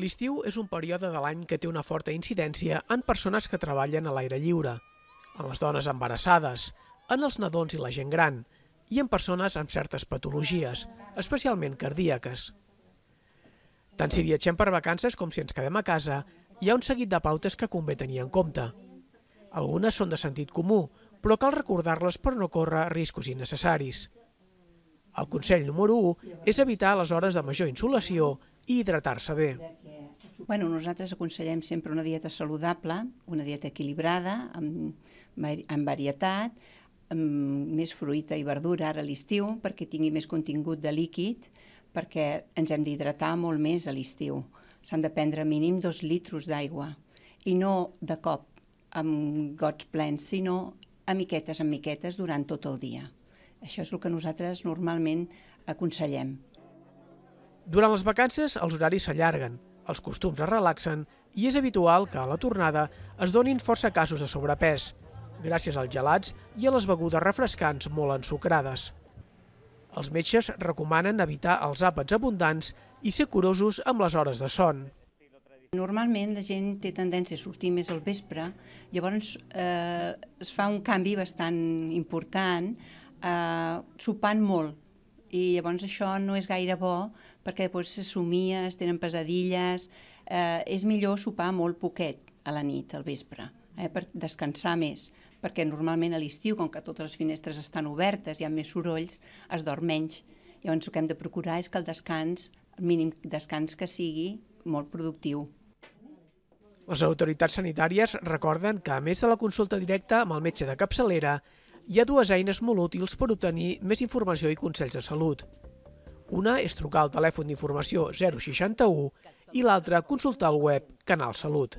L'estiu és un període de l'any que té una forta incidència en persones que treballen a l'aire lliure, en les dones embarassades, en els nadons i la gent gran, i en persones amb certes patologies, especialment cardíaques. Tant si viatgem per vacances com si ens quedem a casa, hi ha un seguit de pautes que convé tenir en compte. Algunes són de sentit comú, però cal recordar-les per no córrer riscos innecessaris. El consell número 1 és evitar les hores de major insolació i hidratar-se bé. Bueno, nosaltres aconsellem sempre una dieta saludable, una dieta equilibrada, amb, amb varietat, amb més fruita i verdura ara a l'estiu, perquè tingui més contingut de líquid, perquè ens hem d'hidratar molt més a l'estiu. S'han de prendre mínim dos litros d'aigua, i no de cop, amb gots plens, sinó a miquetes, a miquetes, durant tot el dia. Això és el que nosaltres normalment aconsellem. Durant les vacances, els horaris s'allarguen, els costums es relaxen i és habitual que a la tornada es donin força casos de sobrepès, gràcies als gelats i a les begudes refrescants molt ensucrades. Els metges recomanen evitar els àpats abundants i ser curosos amb les hores de son. Normalment la gent té tendència a sortir més al vespre, llavors eh, es fa un canvi bastant important eh, sopant molt, i llavors això no és gaire bo perquè després se somia, es tenen pesadilles, eh, és millor sopar molt poquet a la nit, al vespre, eh, per descansar més, perquè normalment a l'estiu, com que totes les finestres estan obertes, hi ha més sorolls, es dorm menys. Llavors el que hem de procurar és que el descans, el mínim descans que sigui, molt productiu. Les autoritats sanitàries recorden que, a més de la consulta directa amb el metge de capçalera, hi ha dues eines molt útils per obtenir més informació i consells de salut. Una és trucar al telèfon d'informació 061 i l'altra consultar el web Canal Salut.